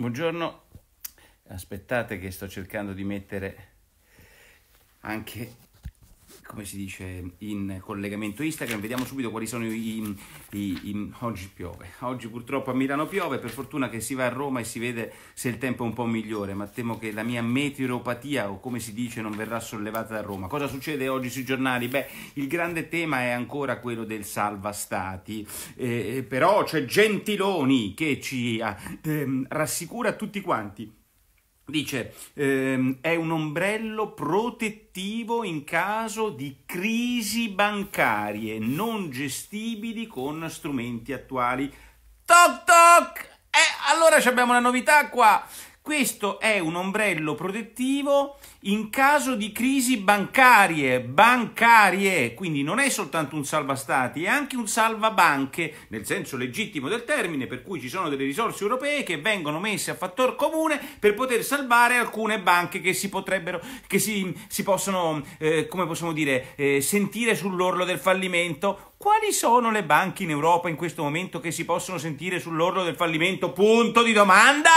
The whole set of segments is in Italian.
Buongiorno, aspettate che sto cercando di mettere anche come si dice in collegamento Instagram, vediamo subito quali sono i, i, i, oggi piove. Oggi purtroppo a Milano piove, per fortuna che si va a Roma e si vede se il tempo è un po' migliore, ma temo che la mia meteoropatia o come si dice non verrà sollevata da Roma. Cosa succede oggi sui giornali? Beh, il grande tema è ancora quello del salva stati, eh, eh, però c'è Gentiloni che ci eh, ehm, rassicura tutti quanti Dice, ehm, è un ombrello protettivo in caso di crisi bancarie non gestibili con strumenti attuali. Toc toc! Eh, allora abbiamo una novità qua! Questo è un ombrello protettivo in caso di crisi bancarie, bancarie, quindi non è soltanto un salva stati, è anche un salvabanche, nel senso legittimo del termine, per cui ci sono delle risorse europee che vengono messe a fattor comune per poter salvare alcune banche che si potrebbero, che si, si possono, eh, come possiamo dire, eh, sentire sull'orlo del fallimento. Quali sono le banche in Europa in questo momento che si possono sentire sull'orlo del fallimento? Punto di domanda!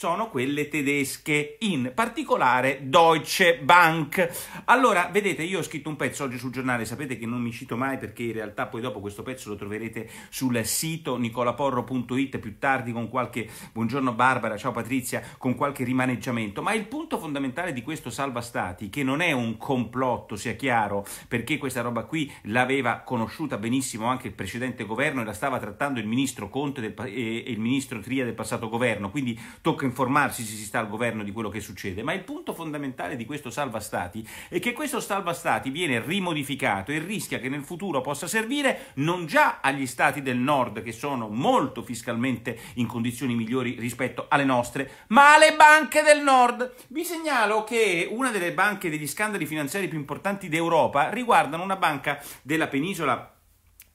sono quelle tedesche, in particolare Deutsche Bank. Allora, vedete, io ho scritto un pezzo oggi sul giornale, sapete che non mi cito mai perché in realtà poi dopo questo pezzo lo troverete sul sito nicolaporro.it più tardi con qualche buongiorno Barbara, ciao Patrizia, con qualche rimaneggiamento, ma il punto fondamentale di questo salva stati che non è un complotto, sia chiaro, perché questa roba qui l'aveva conosciuta benissimo anche il precedente governo e la stava trattando il ministro Conte del, e, e il ministro Tria del passato governo, quindi tocca informarsi se si sta al governo di quello che succede, ma il punto fondamentale di questo salva stati è che questo salva stati viene rimodificato e rischia che nel futuro possa servire non già agli stati del nord che sono molto fiscalmente in condizioni migliori rispetto alle nostre, ma alle banche del nord. Vi segnalo che una delle banche degli scandali finanziari più importanti d'Europa riguardano una banca della penisola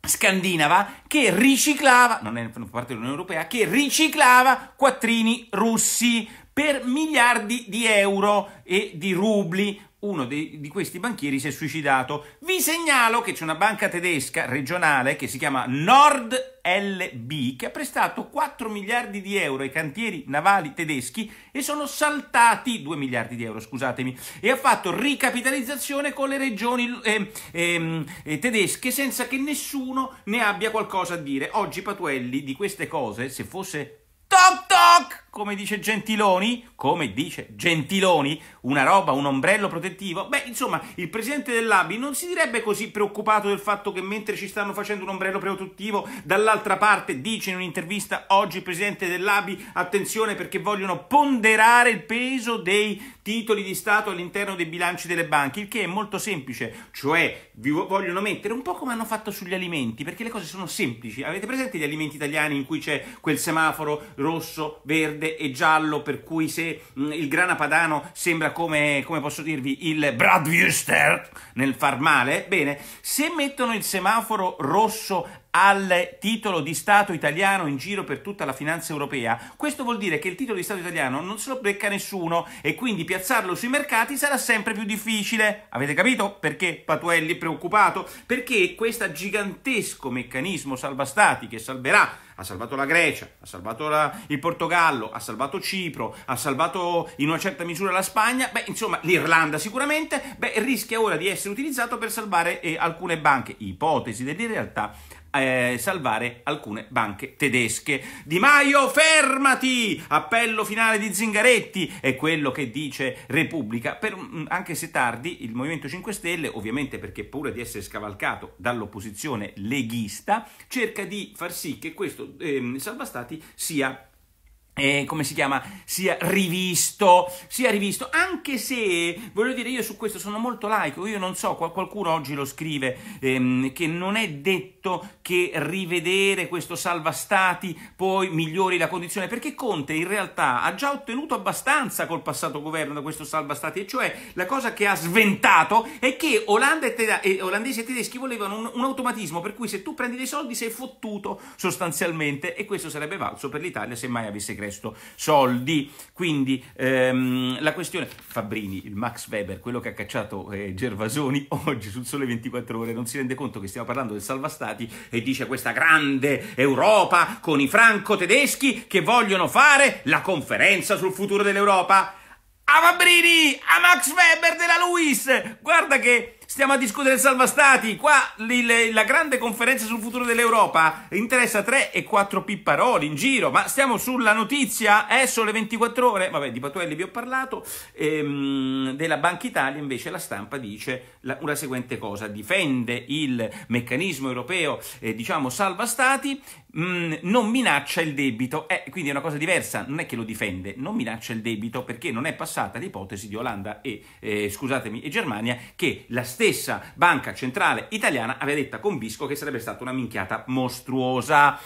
scandinava che riciclava, non è parte dell'Unione Europea, che riciclava quattrini russi per miliardi di euro e di rubli uno dei, di questi banchieri si è suicidato. Vi segnalo che c'è una banca tedesca regionale che si chiama Nord LB che ha prestato 4 miliardi di euro ai cantieri navali tedeschi e sono saltati 2 miliardi di euro, scusatemi, e ha fatto ricapitalizzazione con le regioni eh, eh, tedesche senza che nessuno ne abbia qualcosa a dire. Oggi Patuelli di queste cose, se fosse toc toc come dice Gentiloni, come dice Gentiloni, una roba, un ombrello protettivo? Beh, insomma, il presidente dell'ABI non si direbbe così preoccupato del fatto che mentre ci stanno facendo un ombrello protettivo, dall'altra parte dice in un'intervista oggi il presidente dell'ABI, attenzione perché vogliono ponderare il peso dei titoli di Stato all'interno dei bilanci delle banche, il che è molto semplice, cioè vi vogliono mettere un po' come hanno fatto sugli alimenti, perché le cose sono semplici. Avete presente gli alimenti italiani in cui c'è quel semaforo rosso, verde? verde e giallo, per cui se mh, mm, il grana padano sembra come, come posso dirvi, il Bradwurster nel far male, bene, se mettono il semaforo rosso al titolo di Stato italiano in giro per tutta la finanza europea, questo vuol dire che il titolo di Stato italiano non se lo becca nessuno e quindi piazzarlo sui mercati sarà sempre più difficile. Avete capito perché Patuelli è preoccupato? Perché questo gigantesco meccanismo salva stati che salverà ha salvato la Grecia, ha salvato la, il Portogallo, ha salvato Cipro, ha salvato in una certa misura la Spagna, beh, insomma, l'Irlanda sicuramente, beh, rischia ora di essere utilizzato per salvare eh, alcune banche, ipotesi delle eh, salvare alcune banche tedesche. Di Maio, fermati! Appello finale di Zingaretti è quello che dice Repubblica. Per, mm, anche se tardi, il Movimento 5 Stelle, ovviamente perché paura di essere scavalcato dall'opposizione leghista, cerca di far sì che questo eh, salva stati sia eh, come si chiama, sia rivisto, sia rivisto, anche se, voglio dire, io su questo sono molto laico, io non so, qualcuno oggi lo scrive, ehm, che non è detto che rivedere questo salva stati poi migliori la condizione, perché Conte in realtà ha già ottenuto abbastanza col passato governo da questo salva stati, e cioè la cosa che ha sventato è che Olanda e, teda- e olandesi e tedeschi volevano un, un automatismo, per cui se tu prendi dei soldi sei fottuto sostanzialmente, e questo sarebbe valso per l'Italia se mai avesse creato resto soldi. Quindi ehm, la questione, Fabbrini, il Max Weber, quello che ha cacciato eh, Gervasoni oggi sul Sole 24 Ore, non si rende conto che stiamo parlando del salvastati e dice questa grande Europa con i franco-tedeschi che vogliono fare la conferenza sul futuro dell'Europa. A Fabrini, a Max Weber della Luis, guarda che Stiamo a discutere del salva stati. Qua le, le, la grande conferenza sul futuro dell'Europa interessa 3 e 4 pipparoli in giro. Ma stiamo sulla notizia, è sole 24 ore. Vabbè, di Patuelli vi ho parlato. Ehm, della Banca Italia invece la stampa dice la, la seguente cosa. Difende il meccanismo europeo, eh, diciamo, salva stati Mm, non minaccia il debito, eh, quindi è una cosa diversa, non è che lo difende, non minaccia il debito perché non è passata l'ipotesi di Olanda e, eh, scusatemi, e Germania che la stessa banca centrale italiana aveva detto con Visco che sarebbe stata una minchiata mostruosa.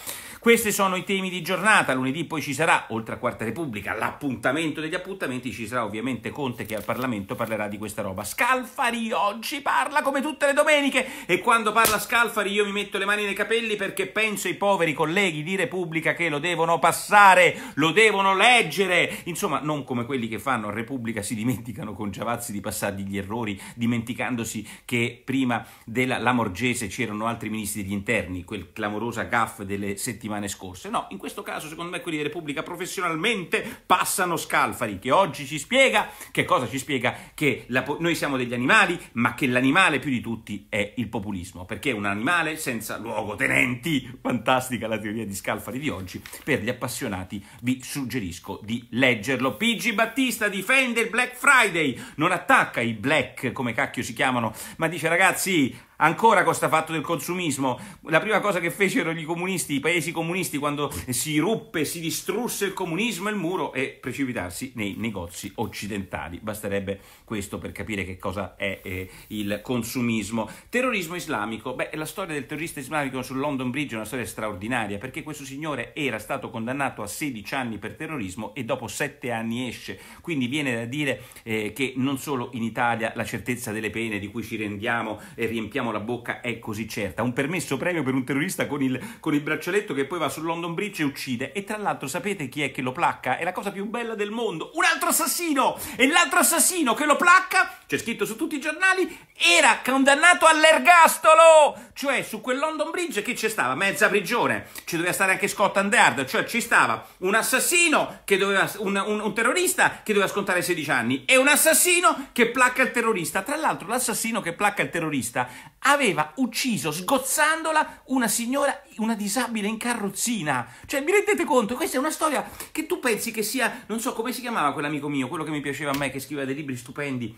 Questi sono i temi di giornata. Lunedì poi ci sarà, oltre a Quarta Repubblica, l'appuntamento degli appuntamenti. Ci sarà ovviamente Conte che al Parlamento parlerà di questa roba. Scalfari oggi parla come tutte le domeniche. E quando parla Scalfari io mi metto le mani nei capelli perché penso ai poveri colleghi di Repubblica che lo devono passare, lo devono leggere. Insomma, non come quelli che fanno a Repubblica si dimenticano con Giavazzi di passargli gli errori, dimenticandosi che prima della Lamorgese c'erano altri ministri degli interni, quel clamorosa gaff delle settimane settimane scorse. No, in questo caso, secondo me, quelli di Repubblica professionalmente passano Scalfari, che oggi ci spiega che cosa ci spiega? Che la, noi siamo degli animali, ma che l'animale più di tutti è il populismo, perché un animale senza luogotenenti, fantastica la teoria di Scalfari di oggi, per gli appassionati vi suggerisco di leggerlo. PG Battista difende il Black Friday, non attacca i black, come cacchio si chiamano, ma dice ragazzi Ancora costa fatto del consumismo. La prima cosa che fecero i comunisti, i paesi comunisti, quando si ruppe, si distrusse il comunismo e il muro, è precipitarsi nei negozi occidentali. Basterebbe questo per capire che cosa è eh, il consumismo. Terrorismo islamico. Beh, la storia del terrorista islamico sul London Bridge è una storia straordinaria, perché questo signore era stato condannato a 16 anni per terrorismo e dopo 7 anni esce. Quindi viene da dire eh, che non solo in Italia la certezza delle pene di cui ci rendiamo e riempiamo apriamo la bocca è così certa. Un permesso premio per un terrorista con il, con il braccialetto che poi va sul London Bridge e uccide. E tra l'altro sapete chi è che lo placca? È la cosa più bella del mondo. Un altro assassino! E l'altro assassino che lo placca, c'è scritto su tutti i giornali, era condannato all'ergastolo! Cioè su quel London Bridge che ci stava mezza prigione. Ci doveva stare anche Scott Yard, cioè ci stava un assassino che doveva, un, un, un terrorista che doveva scontare 16 anni e un assassino che placca il terrorista. Tra l'altro l'assassino che placca il terrorista aveva ucciso sgozzandola una signora, una disabile in carrozzina. Cioè, vi rendete conto? Questa è una storia che tu pensi che sia, non so come si chiamava quell'amico mio, quello che mi piaceva a me, che scriveva dei libri stupendi,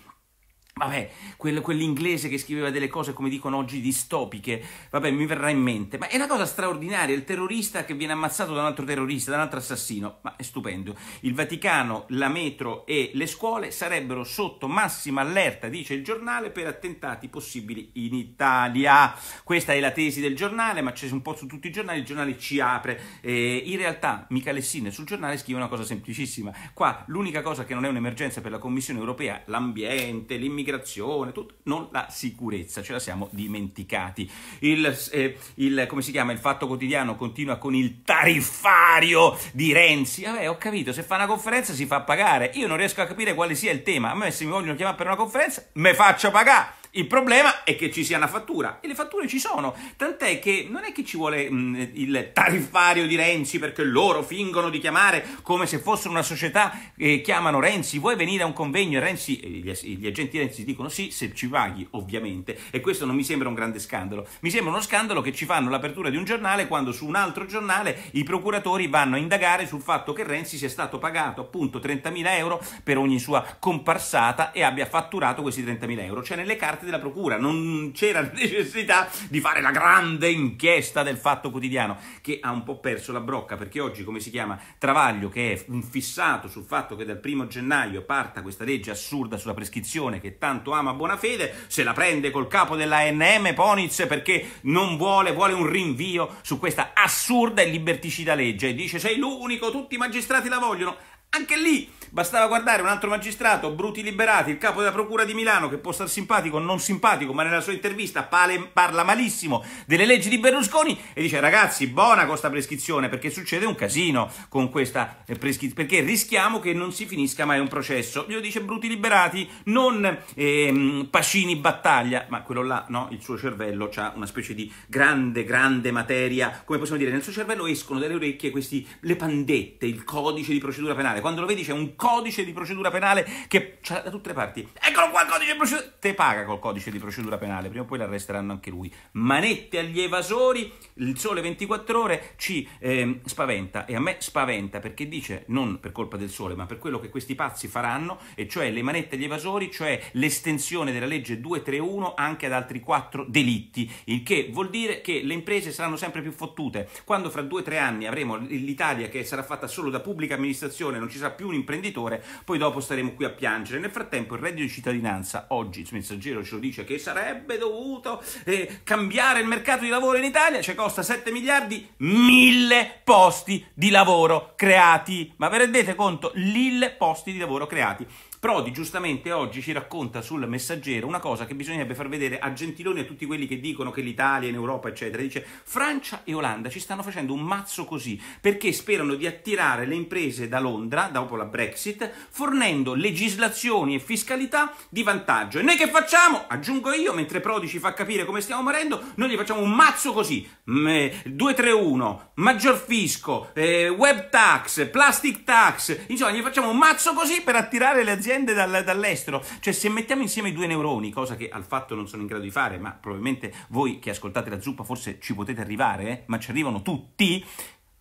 vabbè, quel, quell'inglese che scriveva delle cose, come dicono oggi, distopiche, vabbè, mi verrà in mente. Ma è una cosa straordinaria, il terrorista che viene ammazzato da un altro terrorista, da un altro assassino, ma è stupendo. Il Vaticano, la metro e le scuole sarebbero sotto massima allerta, dice il giornale, per attentati possibili in Italia. Questa è la tesi del giornale, ma c'è un po' su tutti i giornali, il giornale ci apre. Eh, in realtà Mica Sine sul giornale scrive una cosa semplicissima. Qua l'unica cosa che non è un'emergenza per la Commissione europea, l'ambiente, l'immigrazione, migrazione, tutto, non la sicurezza, ce la siamo dimenticati. Il, eh, il, come si chiama, il Fatto Quotidiano continua con il tariffario di Renzi. Vabbè, ho capito, se fa una conferenza si fa pagare. Io non riesco a capire quale sia il tema. A me se mi vogliono chiamare per una conferenza, me faccio pagare. Il problema è che ci sia una fattura e le fatture ci sono, tant'è che non è che ci vuole mh, mm, il tariffario di Renzi perché loro fingono di chiamare come se fossero una società che eh, chiamano Renzi, vuoi venire a un convegno e Renzi, gli, gli agenti Renzi dicono sì se ci paghi ovviamente e questo non mi sembra un grande scandalo, mi sembra uno scandalo che ci fanno l'apertura di un giornale quando su un altro giornale i procuratori vanno a indagare sul fatto che Renzi sia stato pagato appunto 30.000 euro per ogni sua comparsata e abbia fatturato questi 30.000 euro, cioè nelle carte parte della procura, non c'era necessità di fare la grande inchiesta del fatto quotidiano, che ha un po' perso la brocca, perché oggi, come si chiama, Travaglio, che è fissato sul fatto che dal primo gennaio parta questa legge assurda sulla prescrizione che tanto ama buona fede, se la prende col capo della NM Poniz perché non vuole, vuole un rinvio su questa assurda e liberticida legge, e dice sei l'unico, tutti i magistrati la vogliono, anche lì bastava guardare un altro magistrato, Bruti Liberati, il capo della Procura di Milano, che può star simpatico o non simpatico, ma nella sua intervista pale, parla malissimo delle leggi di Berlusconi e dice ragazzi buona questa prescrizione perché succede un casino con questa eh, prescrizione, perché rischiamo che non si finisca mai un processo. Glielo dice Bruti Liberati, non ehm, Pacini Battaglia, ma quello là, no, il suo cervello ha una specie di grande, grande materia, come possiamo dire, nel suo cervello escono dalle orecchie questi, le pandette, il codice di procedura penale, penale. Cioè, quando lo vedi c'è un codice di procedura penale che c'è da tutte le parti. Eccolo qua il codice di procedura... Te paga col codice di procedura penale, prima o poi l'arresteranno anche lui. Manette agli evasori, il sole 24 ore ci eh, spaventa e a me spaventa perché dice non per colpa del sole ma per quello che questi pazzi faranno e cioè le manette agli evasori, cioè l'estensione della legge 231 anche ad altri quattro delitti, il che vuol dire che le imprese saranno sempre più fottute. Quando fra due o tre anni avremo l'Italia che sarà fatta solo da pubblica amministrazione, non ci sarà più un imprenditore, poi dopo staremo qui a piangere. Nel frattempo il reddito di cittadinanza oggi il messaggero ce lo dice che sarebbe dovuto eh, cambiare il mercato di lavoro in Italia, cioè costa 7 miliardi, mille posti di lavoro creati. Ma vi rendete conto? Mille posti di lavoro creati. Prodi giustamente oggi ci racconta sul messaggero una cosa che bisognerebbe far vedere a Gentiloni e a tutti quelli che dicono che l'Italia in Europa eccetera, dice Francia e Olanda ci stanno facendo un mazzo così perché sperano di attirare le imprese da Londra dopo la Brexit fornendo legislazioni e fiscalità di vantaggio e noi che facciamo? Aggiungo io mentre Prodi ci fa capire come stiamo morendo noi gli facciamo un mazzo così 231, mm, eh, maggior fisco, eh, web tax, plastic tax insomma gli facciamo un mazzo così per attirare le aziende aziende dal, dall'estero. Cioè, se mettiamo insieme i due neuroni, cosa che al fatto non sono in grado di fare, ma probabilmente voi che ascoltate la zuppa forse ci potete arrivare, eh? ma ci arrivano tutti,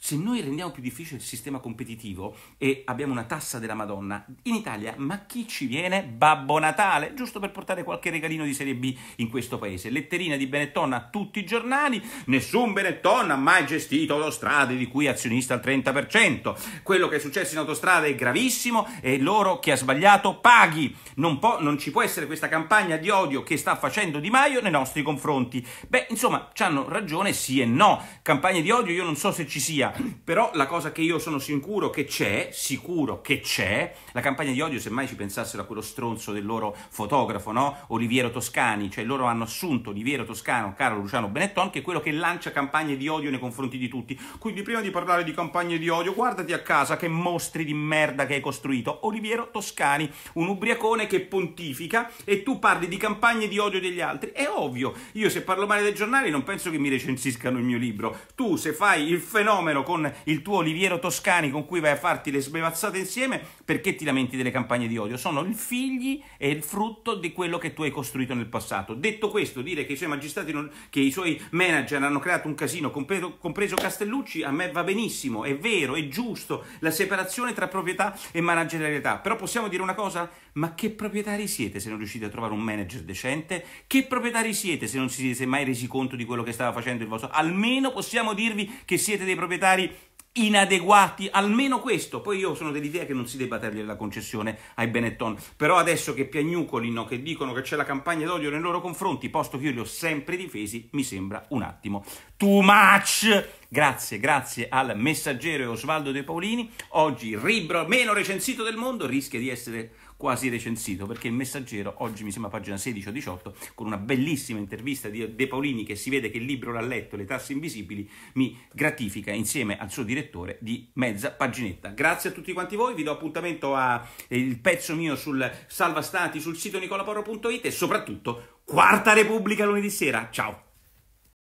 se noi rendiamo più difficile il sistema competitivo e abbiamo una tassa della Madonna, in Italia, ma chi ci viene? Babbo Natale, giusto per portare qualche regalino di serie B in questo paese. Letterina di Benetton a tutti i giornali, nessun Benetton ha mai gestito autostrade di cui è azionista al 30%. Quello che è successo in autostrada è gravissimo e loro chi ha sbagliato paghi. Non, può, non ci può essere questa campagna di odio che sta facendo Di Maio nei nostri confronti. Beh, insomma, hanno ragione sì e no. Campagna di odio io non so se ci sia però la cosa che io sono sicuro che c'è, sicuro che c'è, la campagna di odio semmai ci pensassero a quello stronzo del loro fotografo, no? Oliviero Toscani, cioè loro hanno assunto Oliviero Toscano, caro Luciano Benetton, che è quello che lancia campagne di odio nei confronti di tutti. Quindi prima di parlare di campagne di odio, guardati a casa che mostri di merda che hai costruito. Oliviero Toscani, un ubriacone che pontifica e tu parli di campagne di odio degli altri. È ovvio, io se parlo male dei giornali non penso che mi recensiscano il mio libro. Tu se fai il fenomeno albero, con il tuo oliviero toscani con cui vai a farti le sbevazzate insieme, perché ti lamenti delle campagne di odio? Sono il figli e il frutto di quello che tu hai costruito nel passato. Detto questo, dire che i suoi magistrati, non, che i suoi manager hanno creato un casino, compreso, compreso Castellucci, a me va benissimo, è vero, è giusto, la separazione tra proprietà e managerialità. Però possiamo dire una cosa? Ma che proprietari siete se non riuscite a trovare un manager decente? Che proprietari siete se non si siete mai resi conto di quello che stava facendo il vostro? Almeno possiamo dirvi che siete dei proprietari proprietari inadeguati, almeno questo. Poi io sono dell'idea che non si debba tagliare la concessione ai Benetton, però adesso che piagnucolino, che dicono che c'è la campagna d'odio nei loro confronti, posto che io li ho sempre difesi, mi sembra un attimo too much. Grazie, grazie al messaggero Osvaldo De Paolini. Oggi il libro meno recensito del mondo rischia di essere quasi recensito, perché il messaggero oggi mi sembra pagina 16 o 18, con una bellissima intervista di De Paolini che si vede che il libro l'ha letto, Le tasse invisibili, mi gratifica insieme al suo direttore di mezza paginetta. Grazie a tutti quanti voi, vi do appuntamento al eh, pezzo mio sul Salva Stati sul sito nicolaporro.it e soprattutto Quarta Repubblica lunedì sera. Ciao!